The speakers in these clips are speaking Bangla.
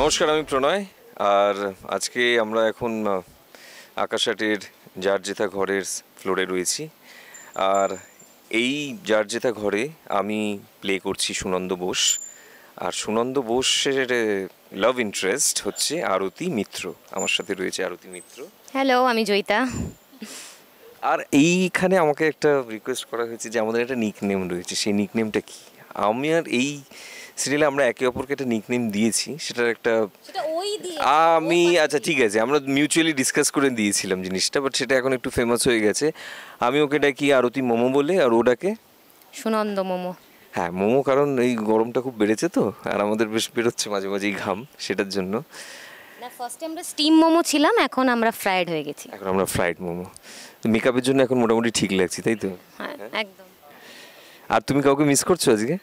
নমস্কার আমি প্রণয় আর আজকে আমরা এখন আকাশাটের জারজেথা ঘরের ফ্লোরে রয়েছি আর এই জারজেথা ঘরে আমি প্লে করছি সুনন্দ বোস আর সুনন্দ বোসের লাভ ইন্টারেস্ট হচ্ছে আরতি মিত্র আমার সাথে রয়েছে আরতি মিত্র হ্যালো আমি জয়িতা আর এইখানে আমাকে একটা রিকোয়েস্ট করা হয়েছে যে আমাদের একটা নিকনেম রয়েছে সেই নিকনেমটা কি আমি আর এই সিরিয়ালে আমরা একে অপরকে একটা নিকনেম দিয়েছি সেটার একটা আমি আচ্ছা ঠিক আছে আমরা মিউচুয়ালি ডিসকাস করে দিয়েছিলাম জিনিসটা বাট সেটা এখন একটু ফেমাস হয়ে গেছে আমি ওকে ডাকি আরতি মোমো বলে আর ওটাকে সুনন্দ মোমো হ্যাঁ মোমো কারণ এই গরমটা খুব বেড়েছে তো আর আমাদের বেশ বেরোচ্ছে মাঝে মাঝে ঘাম সেটার জন্য ফার্স্টে আমরা স্টিম মোমো ছিলাম এখন আমরা ফ্রাইড হয়ে গেছি এখন আমরা ফ্রাইড মোমো মেকআপের জন্য এখন মোটামুটি ঠিক লাগছে তাই তো হ্যাঁ একদম আর তুমি কাউকে মিস করছো আজকে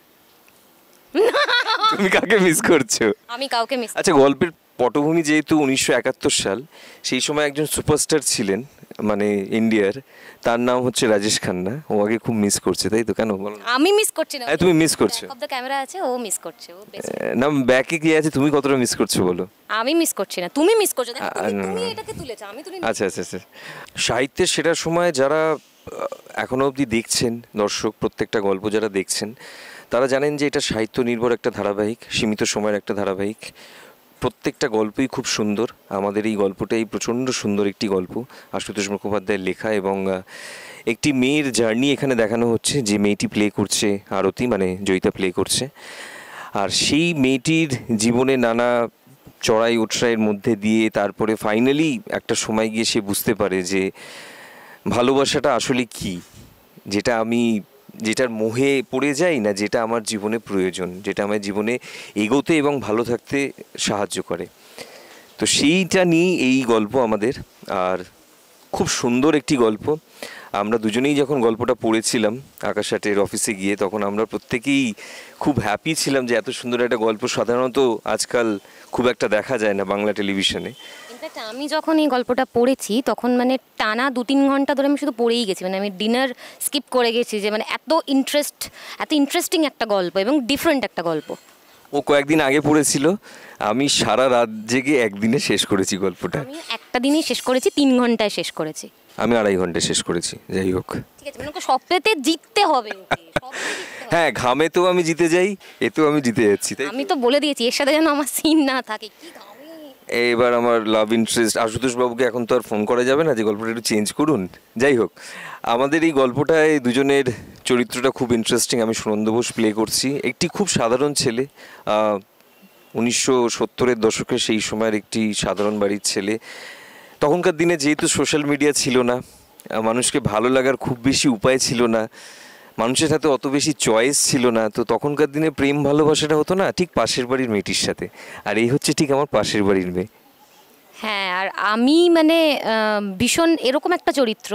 তুমি কাকে মিস করছো আমি কাউকে মিস আচ্ছা গল্পের পটভূমি যেহেতু উনিশশো সাল সেই সময় একজন সুপারস্টার ছিলেন মানে ইন্ডিয়ার তার নাম হচ্ছে রাজেশ খান্না ও আগে খুব মিস করছে তাই তো কেন বলো আমি মিস করছি না তুমি মিস করছো অফ দ্য ক্যামেরা আছে ও মিস করছে ও না ব্যাকে কি আছে তুমি কতটা মিস করছো বলো আমি মিস করছি না তুমি মিস করছো তুমি এটাকে তুলেছো আমি তুলি আচ্ছা আচ্ছা আচ্ছা সাহিত্যের সেটার সময় যারা এখনো অবধি দেখছেন দর্শক প্রত্যেকটা গল্প যারা দেখছেন তারা জানেন যে এটা সাহিত্য নির্ভর একটা ধারাবাহিক সীমিত সময়ের একটা ধারাবাহিক প্রত্যেকটা গল্পই খুব সুন্দর আমাদের এই গল্পটাই প্রচণ্ড সুন্দর একটি গল্প আশুতোষ মুখোপাধ্যায়ের লেখা এবং একটি মেয়ের জার্নি এখানে দেখানো হচ্ছে যে মেয়েটি প্লে করছে আরতি মানে জয়িতা প্লে করছে আর সেই মেয়েটির জীবনে নানা চড়াই উৎসাহের মধ্যে দিয়ে তারপরে ফাইনালি একটা সময় গিয়ে সে বুঝতে পারে যে ভালোবাসাটা আসলে কি যেটা আমি যেটার মোহে পড়ে যাই না যেটা আমার জীবনে প্রয়োজন যেটা আমার জীবনে এগোতে এবং ভালো থাকতে সাহায্য করে তো সেইটা নিয়েই এই গল্প আমাদের আর খুব সুন্দর একটি গল্প আমরা দুজনেই যখন গল্পটা পড়েছিলাম আকাশাটের অফিসে গিয়ে তখন আমরা প্রত্যেকেই খুব হ্যাপি ছিলাম যে এত সুন্দর একটা গল্প সাধারণত আজকাল খুব একটা দেখা যায় না বাংলা টেলিভিশনে আচ্ছা আমি যখন এই গল্পটা পড়েছি তখন মানে টানা দু তিন ঘন্টা ধরে আমি শুধু পড়েই গেছি মানে আমি ডিনার স্কিপ করে গেছি যে মানে এত ইন্টারেস্ট এত ইন্টারেস্টিং একটা গল্প এবং ডিফারেন্ট একটা গল্প ও কয়েকদিন আগে পড়েছিল আমি সারা রাত জেগে একদিনে শেষ করেছি গল্পটা আমি একটা দিনেই শেষ করেছি তিন ঘন্টায় শেষ করেছি আমি আড়াই ঘন্টায় শেষ করেছি যাই হোক ঠিক আছে মানে সবটাতে জিততে হবে হ্যাঁ ঘামে তো আমি জিতে যাই এতেও আমি জিতে যাচ্ছি তাই আমি তো বলে দিয়েছি এর সাথে যেন আমার সিন না থাকে কি এবার আমার লাভ ইন্টারেস্ট বাবুকে এখন তো আর ফোন করা যাবে না যে গল্পটা একটু চেঞ্জ করুন যাই হোক আমাদের এই গল্পটায় দুজনের চরিত্রটা খুব ইন্টারেস্টিং আমি সুনন্দ বোস প্লে করছি একটি খুব সাধারণ ছেলে উনিশশো সত্তরের দশকে সেই সময়ের একটি সাধারণ বাড়ির ছেলে তখনকার দিনে যেহেতু সোশ্যাল মিডিয়া ছিল না মানুষকে ভালো লাগার খুব বেশি উপায় ছিল না মানুষের সাথে অত বেশি চয়েস ছিল না তো তখনকার দিনে প্রেম ভালোবাসাটা হতো না ঠিক পাশের বাড়ির মেয়েটির সাথে আর এই হচ্ছে ঠিক আমার পাশের বাড়ির মেয়ে হ্যাঁ আর আমি মানে ভীষণ এরকম একটা চরিত্র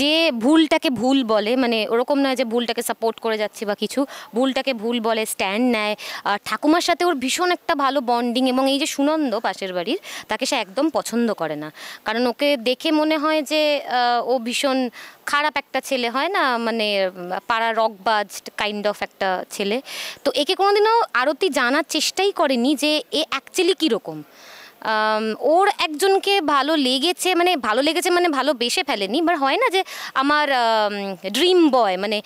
যে ভুলটাকে ভুল বলে মানে ওরকম নয় যে ভুলটাকে সাপোর্ট করে যাচ্ছি বা কিছু ভুলটাকে ভুল বলে স্ট্যান্ড নেয় আর ঠাকুমার সাথে ওর ভীষণ একটা ভালো বন্ডিং এবং এই যে সুনন্দ পাশের বাড়ির তাকে সে একদম পছন্দ করে না কারণ ওকে দেখে মনে হয় যে ও ভীষণ খারাপ একটা ছেলে হয় না মানে পাড়া রকবাজ কাইন্ড অফ একটা ছেলে তো একে কোনোদিনও আরতি জানার চেষ্টাই করেনি যে এ অ্যাকচুয়ালি কীরকম ওর একজনকে ভালো লেগেছে মানে ভালো লেগেছে মানে ভালো বেসে ফেলেনি বাট হয় না যে আমার ড্রিম বয় মানে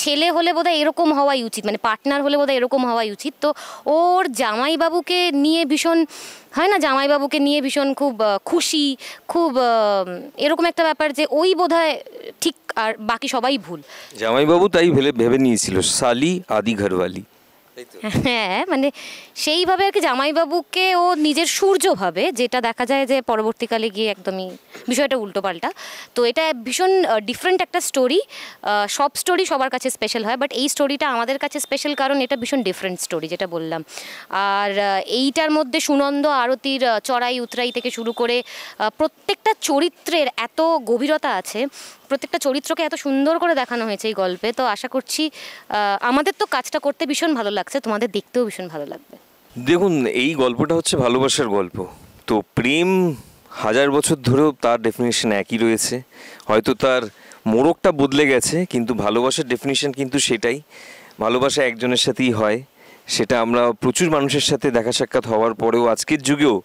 ছেলে হলে বোধ এরকম হওয়াই উচিত মানে পার্টনার হলে বোধহয় এরকম হওয়াই উচিত তো ওর জামাইবাবুকে নিয়ে ভীষণ হয় না জামাইবাবুকে নিয়ে ভীষণ খুব খুশি খুব এরকম একটা ব্যাপার যে ওই বোধহয় ঠিক আর বাকি সবাই ভুল জামাইবাবু তাই ভেবে ভেবে নিয়েছিল সালি আদি ঘরওয়ালি হ্যাঁ মানে সেইভাবে আর কি জামাইবাবুকে ও নিজের সূর্য ভাবে যেটা দেখা যায় যে পরবর্তীকালে গিয়ে একদমই বিষয়টা উল্টো পাল্টা তো এটা ভীষণ ডিফারেন্ট একটা স্টোরি সব স্টোরি সবার কাছে স্পেশাল হয় বাট এই স্টোরিটা আমাদের কাছে স্পেশাল কারণ এটা ভীষণ ডিফারেন্ট স্টোরি যেটা বললাম আর এইটার মধ্যে সুনন্দ আরতির চড়াই উতরাই থেকে শুরু করে প্রত্যেকটা চরিত্রের এত গভীরতা আছে প্রত্যেকটা চরিত্রকে এত সুন্দর করে দেখানো হয়েছে এই গল্পে তো আশা করছি আমাদের তো কাজটা করতে ভীষণ ভালো লাগছে তোমাদের দেখতেও ভীষণ ভালো লাগবে দেখুন এই গল্পটা হচ্ছে ভালোবাসার গল্প তো প্রেম হাজার বছর ধরেও তার ডেফিনেশন একই রয়েছে হয়তো তার মোড়কটা বদলে গেছে কিন্তু ভালোবাসার ডেফিনেশন কিন্তু সেটাই ভালোবাসা একজনের সাথেই হয় সেটা আমরা প্রচুর মানুষের সাথে দেখা সাক্ষাৎ হওয়ার পরেও আজকের যুগেও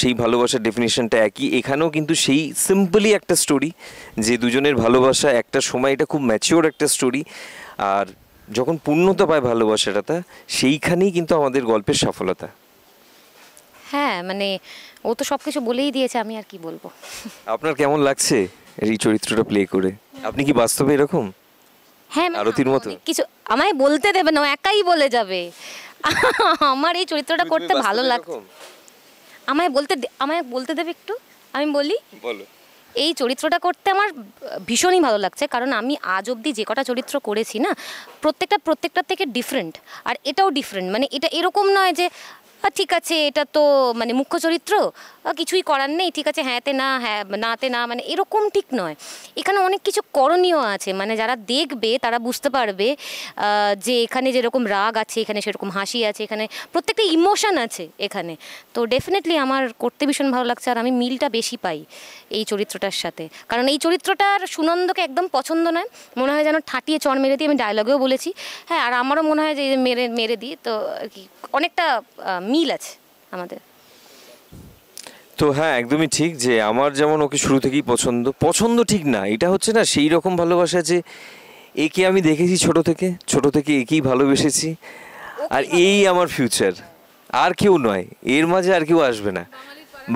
সেই ভালোবাসার ডেফিনেশনটা একই এখানেও কিন্তু সেই সিম্পলি একটা স্টোরি যে দুজনের ভালোবাসা একটা সময় এটা খুব ম্যাচিওর একটা স্টোরি আর যখন পূর্ণতা পায় ভালোবাসাটা তা সেইখানেই কিন্তু আমাদের গল্পের সফলতা হ্যাঁ মানে ও তো সব কিছু বলেই দিয়েছে আমি আর কি বলবো আপনার কেমন লাগছে এই চরিত্রটা প্লে করে আপনি কি বাস্তবে এরকম হ্যাঁ আরতির মতো কিছু আমায় বলতে দেবে না একাই বলে যাবে আমার এই চরিত্রটা করতে ভালো লাগছে আমায় বলতে আমায় বলতে দেবে একটু আমি বলি বলো এই চরিত্রটা করতে আমার ভীষণই ভালো লাগছে কারণ আমি আজ অবধি যে কটা চরিত্র করেছি না প্রত্যেকটা প্রত্যেকটার থেকে ডিফারেন্ট আর এটাও ডিফারেন্ট মানে এটা এরকম নয় যে ঠিক আছে এটা তো মানে মুখ্য চরিত্র কিছুই করার নেই ঠিক আছে হ্যাঁতে না হ্যাঁ নাতে না মানে এরকম ঠিক নয় এখানে অনেক কিছু করণীয় আছে মানে যারা দেখবে তারা বুঝতে পারবে যে এখানে যেরকম রাগ আছে এখানে সেরকম হাসি আছে এখানে প্রত্যেকটা ইমোশান আছে এখানে তো ডেফিনেটলি আমার করতে ভীষণ ভালো লাগছে আর আমি মিলটা বেশি পাই এই চরিত্রটার সাথে কারণ এই চরিত্রটার সুনন্দকে একদম পছন্দ নয় মনে হয় যেন ঠাটিয়ে চড় মেরে দিয়ে আমি ডায়লগেও বলেছি হ্যাঁ আর আমারও মনে হয় যে মেরে মেরে দিই তো অনেকটা মিল আছে আমাদের তো হ্যাঁ একদমই ঠিক যে আমার যেমন ওকে শুরু থেকেই পছন্দ পছন্দ ঠিক না এটা হচ্ছে না সেই রকম ভালোবাসা যে একে আমি দেখেছি ছোট থেকে ছোট থেকে একেই ভালোবেসেছি আর এই আমার ফিউচার আর কেউ নয় এর মাঝে আর কেউ আসবে না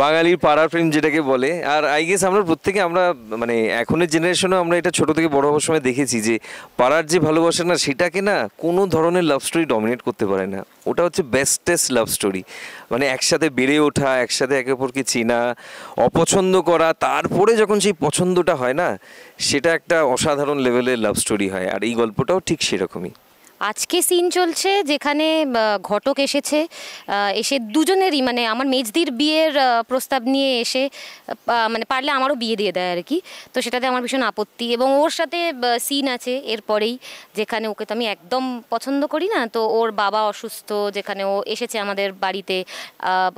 বাঙালির পাড়ার ফিল্ম যেটাকে বলে আর আই গেস আমরা প্রত্যেকে আমরা মানে এখনের জেনারেশনে আমরা এটা ছোট থেকে বড় হওয়ার সময় দেখেছি যে পাড়ার যে ভালোবাসা না সেটাকে না কোনো ধরনের লাভ স্টোরি ডমিনেট করতে পারে না ওটা হচ্ছে বেস্টেস্ট লাভ স্টোরি মানে একসাথে বেড়ে ওঠা একসাথে একে অপরকে চেনা অপছন্দ করা তারপরে যখন সেই পছন্দটা হয় না সেটা একটা অসাধারণ লেভেলের লাভ স্টোরি হয় আর এই গল্পটাও ঠিক সেরকমই আজকে সিন চলছে যেখানে ঘটক এসেছে এসে দুজনেরই মানে আমার মেজদির বিয়ের প্রস্তাব নিয়ে এসে মানে পারলে আমারও বিয়ে দিয়ে দেয় আর কি তো সেটাতে আমার ভীষণ আপত্তি এবং ওর সাথে সিন আছে এরপরেই যেখানে ওকে তো আমি একদম পছন্দ করি না তো ওর বাবা অসুস্থ যেখানে ও এসেছে আমাদের বাড়িতে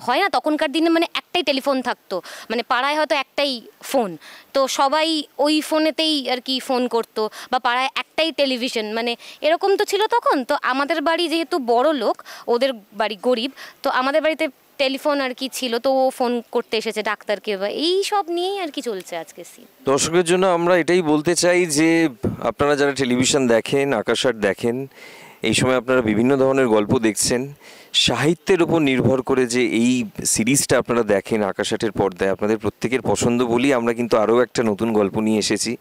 হয় না তখনকার দিনে মানে একটাই টেলিফোন থাকতো মানে পাড়ায় হয়তো একটাই ফোন তো সবাই ওই ফোনেতেই আর কি ফোন করতো বা পাড়ায় একটাই টেলিভিশন মানে এরকম তো ছিল তখন তো আমাদের বাড়ি যেহেতু বড় লোক ওদের বাড়ি গরিব তো আমাদের বাড়িতে টেলিফোন আর কি ছিল তো ও ফোন করতে এসেছে ডাক্তারকে বা এই সব নিয়েই আর কি চলছে আজকে সিন দর্শকের জন্য আমরা এটাই বলতে চাই যে আপনারা যারা টেলিভিশন দেখেন আকাশ দেখেন এই সময় আপনারা বিভিন্ন ধরনের গল্প দেখছেন সাহিত্যের উপর নির্ভর করে যে এই সিরিজটা আপনারা দেখেন আকাশাটের পর্দায় আপনাদের প্রত্যেকের পছন্দ বলি আমরা কিন্তু আরও একটা নতুন গল্প নিয়ে এসেছি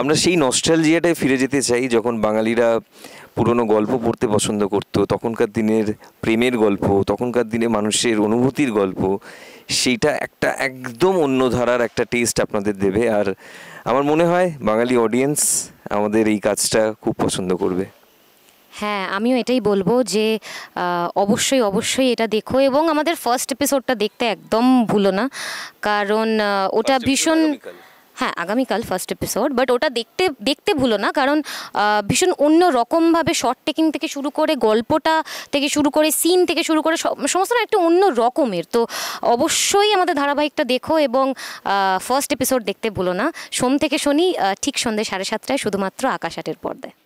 আমরা সেই নস্ট্রালজিয়াটায় ফিরে যেতে চাই যখন বাঙালিরা পুরনো গল্প পড়তে পছন্দ করতো তখনকার দিনের প্রেমের গল্প তখনকার দিনে মানুষের অনুভূতির গল্প সেইটা একটা একদম অন্য ধারার একটা টেস্ট আপনাদের দেবে আর আমার মনে হয় বাঙালি অডিয়েন্স আমাদের এই কাজটা খুব পছন্দ করবে হ্যাঁ আমিও এটাই বলবো যে অবশ্যই অবশ্যই এটা দেখো এবং আমাদের ফার্স্ট এপিসোডটা দেখতে একদম ভুলো না কারণ ওটা আচ্ছা, ভীষণ হ্যাঁ আগামীকাল ফার্স্ট এপিসোড বাট ওটা দেখতে দেখতে ভুলো না কারণ ভীষণ অন্য রকমভাবে শর্ট টেকিং থেকে শুরু করে গল্পটা থেকে শুরু করে সিন থেকে শুরু করে সমস্ত একটা অন্য রকমের তো অবশ্যই আমাদের ধারাবাহিকটা দেখো এবং ফার্স্ট এপিসোড দেখতে ভুলো না সোম থেকে শনি ঠিক সন্ধ্যে সাড়ে সাতটায় শুধুমাত্র আকাশ আটের পর্দায়